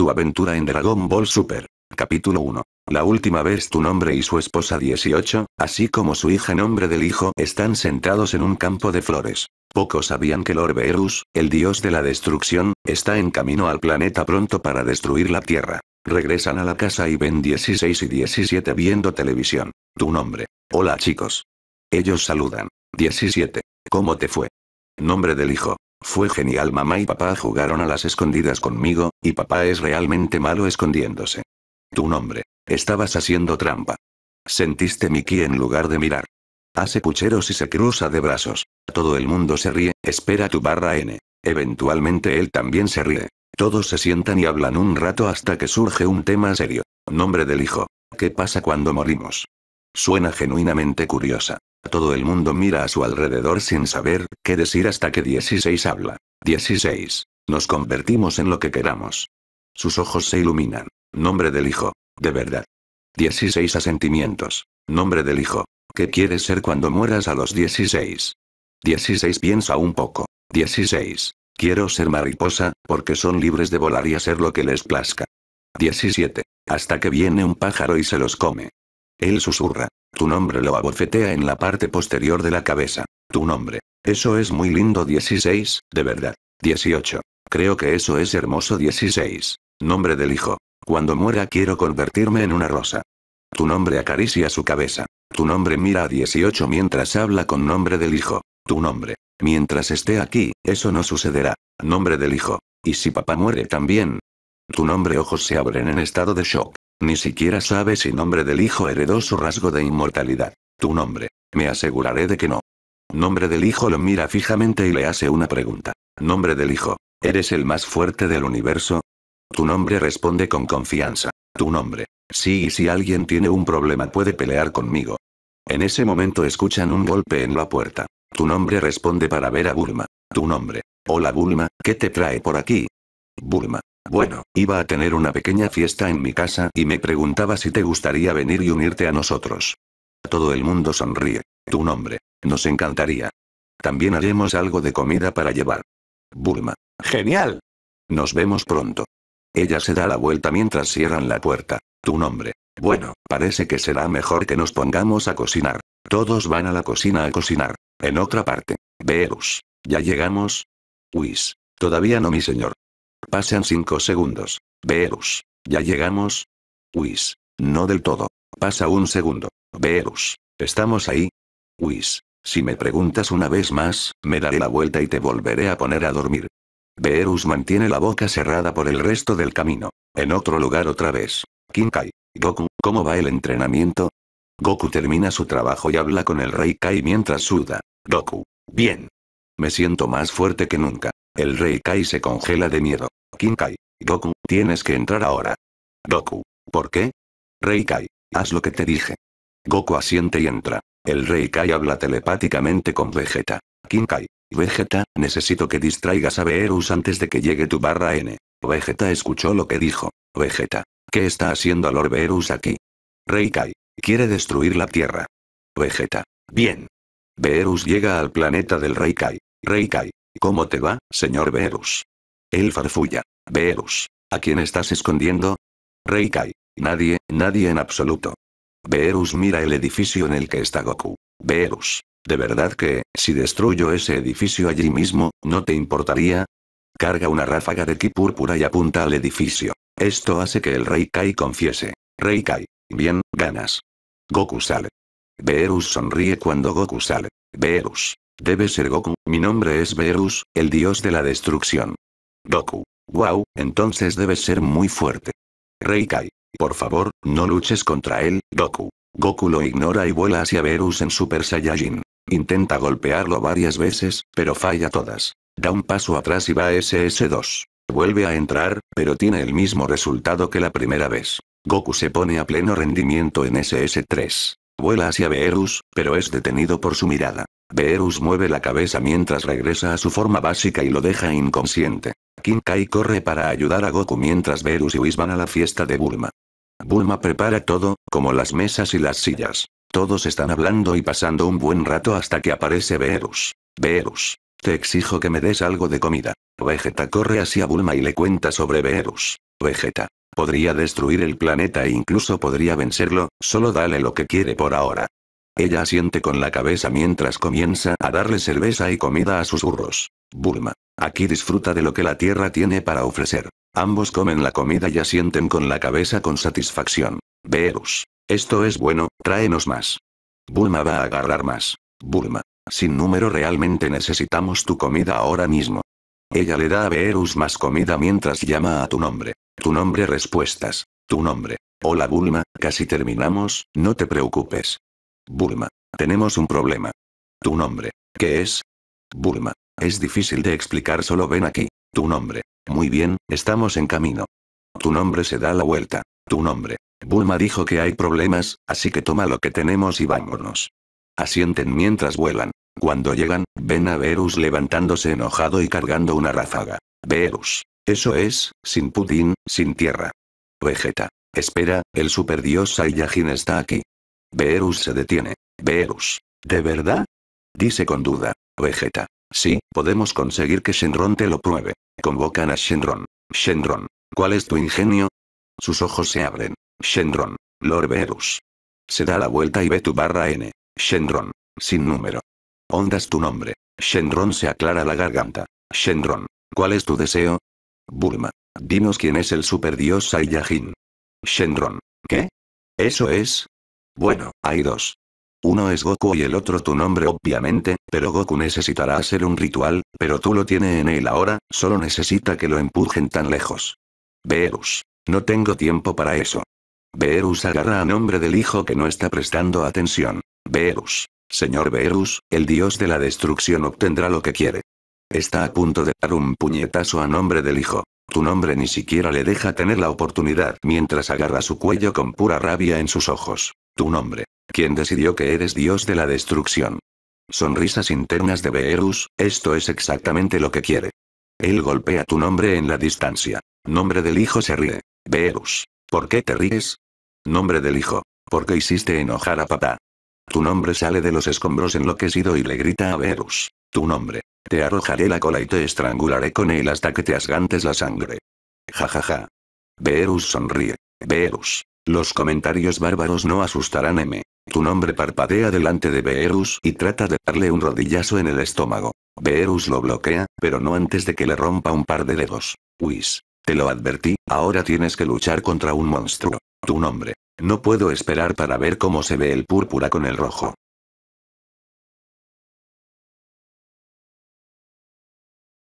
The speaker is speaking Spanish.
Tu aventura en Dragon Ball Super. Capítulo 1. La última vez tu nombre y su esposa 18, así como su hija nombre del hijo, están sentados en un campo de flores. Pocos sabían que Lord Beerus, el dios de la destrucción, está en camino al planeta pronto para destruir la Tierra. Regresan a la casa y ven 16 y 17 viendo televisión. Tu nombre. Hola chicos. Ellos saludan. 17. ¿Cómo te fue? Nombre del hijo. Fue genial mamá y papá jugaron a las escondidas conmigo, y papá es realmente malo escondiéndose. Tu nombre. Estabas haciendo trampa. Sentiste Mickey en lugar de mirar. Hace pucheros y se cruza de brazos. Todo el mundo se ríe, espera tu barra N. Eventualmente él también se ríe. Todos se sientan y hablan un rato hasta que surge un tema serio. Nombre del hijo. ¿Qué pasa cuando morimos? Suena genuinamente curiosa. Todo el mundo mira a su alrededor sin saber qué decir hasta que 16 habla. 16. Nos convertimos en lo que queramos. Sus ojos se iluminan. Nombre del hijo. De verdad. 16 asentimientos. Nombre del hijo. ¿Qué quieres ser cuando mueras a los 16? 16 piensa un poco. 16. Quiero ser mariposa, porque son libres de volar y hacer lo que les plazca. 17. Hasta que viene un pájaro y se los come. Él susurra. Tu nombre lo abofetea en la parte posterior de la cabeza. Tu nombre. Eso es muy lindo 16, de verdad. 18. Creo que eso es hermoso 16. Nombre del hijo. Cuando muera quiero convertirme en una rosa. Tu nombre acaricia su cabeza. Tu nombre mira a 18 mientras habla con nombre del hijo. Tu nombre. Mientras esté aquí, eso no sucederá. Nombre del hijo. ¿Y si papá muere también? Tu nombre ojos se abren en estado de shock. Ni siquiera sabe si nombre del hijo heredó su rasgo de inmortalidad. Tu nombre. Me aseguraré de que no. Nombre del hijo lo mira fijamente y le hace una pregunta. Nombre del hijo. ¿Eres el más fuerte del universo? Tu nombre responde con confianza. Tu nombre. Sí y si alguien tiene un problema puede pelear conmigo. En ese momento escuchan un golpe en la puerta. Tu nombre responde para ver a Bulma. Tu nombre. Hola Bulma, ¿qué te trae por aquí? Bulma. Bueno, iba a tener una pequeña fiesta en mi casa y me preguntaba si te gustaría venir y unirte a nosotros. Todo el mundo sonríe. Tu nombre. Nos encantaría. También haremos algo de comida para llevar. Burma. Genial. Nos vemos pronto. Ella se da la vuelta mientras cierran la puerta. Tu nombre. Bueno, parece que será mejor que nos pongamos a cocinar. Todos van a la cocina a cocinar. En otra parte. Verus. ¿Ya llegamos? Whis. Todavía no, mi señor. Pasan cinco segundos. Beerus. ¿Ya llegamos? Whis. No del todo. Pasa un segundo. Beerus. ¿Estamos ahí? Whis. Si me preguntas una vez más, me daré la vuelta y te volveré a poner a dormir. Beerus mantiene la boca cerrada por el resto del camino. En otro lugar otra vez. Kinkai. Goku, ¿cómo va el entrenamiento? Goku termina su trabajo y habla con el rey Kai mientras suda. Goku. Bien. Me siento más fuerte que nunca. El rey Kai se congela de miedo. Kinkai. Goku, tienes que entrar ahora. Goku. ¿Por qué? Rey Kai. Haz lo que te dije. Goku asiente y entra. El Rey Kai habla telepáticamente con Vegeta. Kinkai. Vegeta, necesito que distraigas a Beerus antes de que llegue tu barra N. Vegeta escuchó lo que dijo. Vegeta. ¿Qué está haciendo Lord Beerus aquí? Rey Kai. Quiere destruir la Tierra. Vegeta. Bien. Beerus llega al planeta del Rey Kai. Rey Kai. ¿Cómo te va, señor Beerus? El farfulla. Beerus. ¿A quién estás escondiendo? Rey Kai. Nadie, nadie en absoluto. Beerus mira el edificio en el que está Goku. Beerus. ¿De verdad que, si destruyo ese edificio allí mismo, no te importaría? Carga una ráfaga de ki púrpura y apunta al edificio. Esto hace que el Rey Kai confiese. Rey Kai. Bien, ganas. Goku sale. Beerus sonríe cuando Goku sale. Beerus. Debe ser Goku, mi nombre es Beerus, el dios de la destrucción. Goku. Wow, entonces debes ser muy fuerte. Reikai. Por favor, no luches contra él, Goku. Goku lo ignora y vuela hacia Beerus en Super Saiyajin. Intenta golpearlo varias veces, pero falla todas. Da un paso atrás y va a SS2. Vuelve a entrar, pero tiene el mismo resultado que la primera vez. Goku se pone a pleno rendimiento en SS3. Vuela hacia Beerus, pero es detenido por su mirada. Beerus mueve la cabeza mientras regresa a su forma básica y lo deja inconsciente. Kai corre para ayudar a Goku mientras Beerus y Whis van a la fiesta de Bulma. Bulma prepara todo, como las mesas y las sillas. Todos están hablando y pasando un buen rato hasta que aparece Beerus. Beerus. Te exijo que me des algo de comida. Vegeta corre hacia Bulma y le cuenta sobre Beerus. Vegeta. Podría destruir el planeta e incluso podría vencerlo, solo dale lo que quiere por ahora. Ella asiente con la cabeza mientras comienza a darle cerveza y comida a sus burros. Bulma. Aquí disfruta de lo que la tierra tiene para ofrecer. Ambos comen la comida y asienten con la cabeza con satisfacción. Beerus. Esto es bueno, tráenos más. Bulma va a agarrar más. Bulma. Sin número realmente necesitamos tu comida ahora mismo. Ella le da a Beerus más comida mientras llama a tu nombre. Tu nombre respuestas. Tu nombre. Hola Bulma, casi terminamos, no te preocupes. Bulma. Tenemos un problema. Tu nombre. ¿Qué es? Bulma. Es difícil de explicar, solo ven aquí. Tu nombre. Muy bien, estamos en camino. Tu nombre se da la vuelta. Tu nombre. Bulma dijo que hay problemas, así que toma lo que tenemos y vámonos. Asienten mientras vuelan. Cuando llegan, ven a Verus levantándose enojado y cargando una ráfaga. Verus. Eso es, sin Pudín, sin tierra. Vegeta. Espera, el superdios Saiyajin está aquí. Verus se detiene. Verus. ¿De verdad? Dice con duda. Vegeta. Sí, podemos conseguir que Shenron te lo pruebe. Convocan a Shenron. Shenron, ¿cuál es tu ingenio? Sus ojos se abren. Shenron, Lord Verus. Se da la vuelta y ve tu barra N. Shenron, sin número. Ondas tu nombre. Shenron se aclara la garganta. Shenron, ¿cuál es tu deseo? Burma, dinos quién es el superdios Saiyajin. Shenron, ¿qué? ¿Eso es? Bueno, hay dos. Uno es Goku y el otro tu nombre obviamente, pero Goku necesitará hacer un ritual, pero tú lo tiene en él ahora, solo necesita que lo empujen tan lejos. Beerus. No tengo tiempo para eso. Beerus agarra a nombre del hijo que no está prestando atención. Beerus. Señor Beerus, el dios de la destrucción obtendrá lo que quiere. Está a punto de dar un puñetazo a nombre del hijo. Tu nombre ni siquiera le deja tener la oportunidad mientras agarra su cuello con pura rabia en sus ojos. Tu nombre quien decidió que eres dios de la destrucción. Sonrisas internas de Beerus, esto es exactamente lo que quiere. Él golpea tu nombre en la distancia. Nombre del hijo se ríe. Beerus. ¿Por qué te ríes? Nombre del hijo. ¿Por qué hiciste enojar a papá? Tu nombre sale de los escombros enloquecido y le grita a Beerus. Tu nombre. Te arrojaré la cola y te estrangularé con él hasta que te asgantes la sangre. Ja ja ja. Beerus sonríe. Beerus. Los comentarios bárbaros no asustarán M. Tu nombre parpadea delante de Beerus y trata de darle un rodillazo en el estómago. Beerus lo bloquea, pero no antes de que le rompa un par de dedos. Whis. Te lo advertí, ahora tienes que luchar contra un monstruo. Tu nombre. No puedo esperar para ver cómo se ve el púrpura con el rojo.